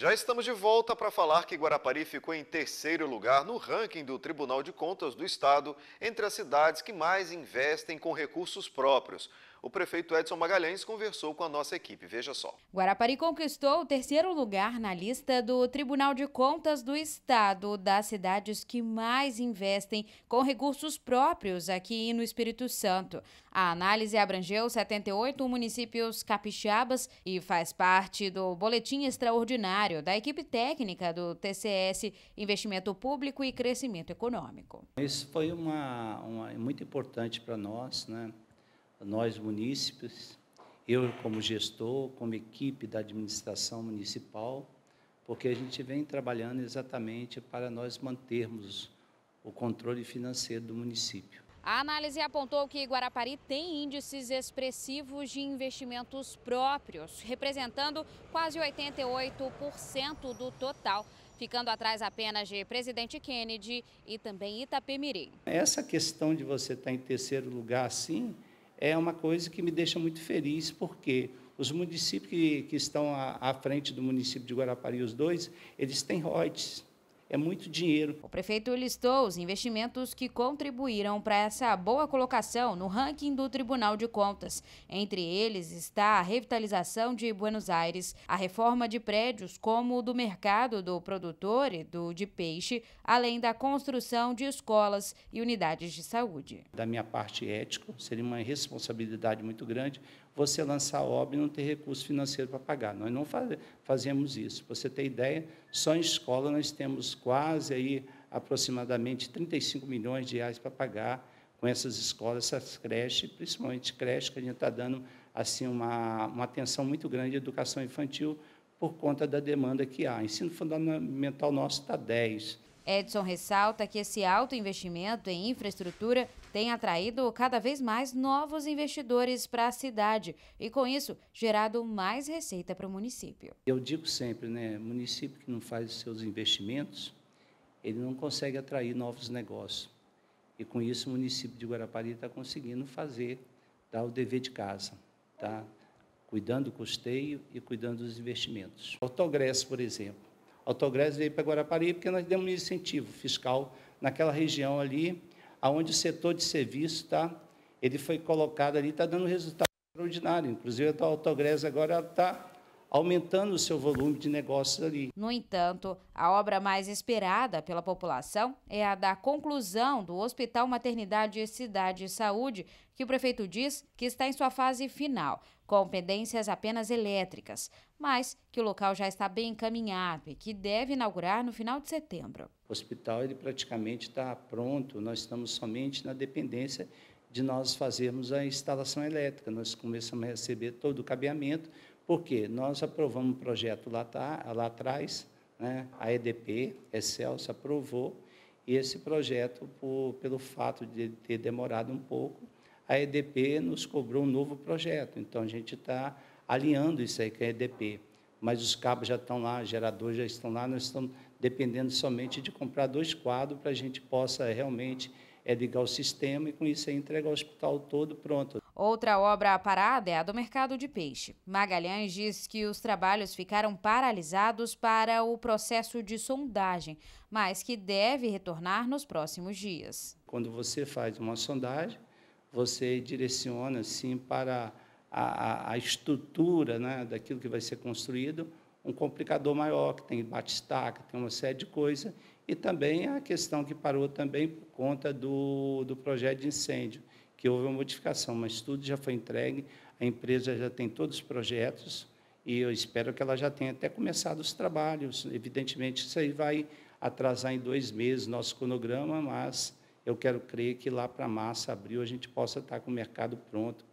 Já estamos de volta para falar que Guarapari ficou em terceiro lugar no ranking do Tribunal de Contas do Estado entre as cidades que mais investem com recursos próprios. O prefeito Edson Magalhães conversou com a nossa equipe. Veja só. Guarapari conquistou o terceiro lugar na lista do Tribunal de Contas do Estado das cidades que mais investem com recursos próprios aqui no Espírito Santo. A análise abrangeu 78 municípios capixabas e faz parte do Boletim Extraordinário Mário, da equipe técnica do TCS Investimento Público e Crescimento Econômico. Isso foi uma, uma muito importante para nós, né? nós munícipes, eu como gestor, como equipe da administração municipal, porque a gente vem trabalhando exatamente para nós mantermos o controle financeiro do município. A análise apontou que Guarapari tem índices expressivos de investimentos próprios, representando quase 88% do total, ficando atrás apenas de Presidente Kennedy e também Itapemirim. Essa questão de você estar em terceiro lugar assim é uma coisa que me deixa muito feliz, porque os municípios que, que estão à, à, frente do município de Guarapari, os dois, eles têm royalties é muito dinheiro. O prefeito listou os investimentos que contribuíram para essa boa colocação no ranking do Tribunal de Contas. Entre eles está a revitalização de Buenos Aires, a reforma de prédios como o do mercado do produtor e do de peixe, além da construção de escolas e unidades de saúde. Da minha parte ética, seria uma responsabilidade muito grande você lançar obra e não ter recurso financeiro para pagar. Nós não fazemos isso. Pra você ter ideia, só em escola nós temos quase aí aproximadamente 35 milhões de reais para pagar com essas escolas, essas creches, principalmente creches que a gente está dando assim uma, uma atenção muito grande à educação infantil por conta da demanda que há. Ensino fundamental nosso está 10, Edson ressalta que esse alto investimento em infraestrutura tem atraído cada vez mais novos investidores para a cidade e, com isso, gerado mais receita para o município. Eu digo sempre, né, município que não faz seus investimentos, ele não consegue atrair novos negócios. E com isso o município de Guarapari está conseguindo fazer, dar o dever de casa, tá? cuidando do custeio e cuidando dos investimentos. Autogress, por exemplo, Autogrés veio para Guarapari porque nós demos um incentivo fiscal naquela região ali, aonde o setor de serviço tá, ele foi colocado ali, está dando resultado extraordinário. Inclusive, a Autogrés agora está aumentando o seu volume de negócios ali. No entanto, a obra mais esperada pela população é a da conclusão do Hospital Maternidade Cidade e Saúde, que o prefeito diz que está em sua fase final, com pendências apenas elétricas, mas que o local já está bem encaminhado e que deve inaugurar no final de setembro. O hospital ele praticamente está pronto, nós estamos somente na dependência de nós fazermos a instalação elétrica. Nós começamos a receber todo o cabeamento, porque nós aprovamos um projeto lá, tá, lá atrás, né? a EDP, Excelsa, aprovou, e esse projeto, por, pelo fato de ter demorado um pouco, a EDP nos cobrou um novo projeto. Então, a gente está alinhando isso aí com a EDP. Mas os cabos já estão lá, geradores já estão lá, nós estamos dependendo somente de comprar dois quadros para a gente possa realmente é ligar o sistema e com isso é entregar o hospital todo pronto. Outra obra parada é a do mercado de peixe. Magalhães diz que os trabalhos ficaram paralisados para o processo de sondagem, mas que deve retornar nos próximos dias. Quando você faz uma sondagem, você direciona sim para a, a, a estrutura né, daquilo que vai ser construído, um complicador maior, que tem batistaca, tem uma série de coisas, e também a questão que parou também por conta do, do projeto de incêndio, que houve uma modificação, mas tudo já foi entregue, a empresa já tem todos os projetos, e eu espero que ela já tenha até começado os trabalhos. Evidentemente, isso aí vai atrasar em dois meses nosso cronograma, mas eu quero crer que lá para março, abril, a gente possa estar com o mercado pronto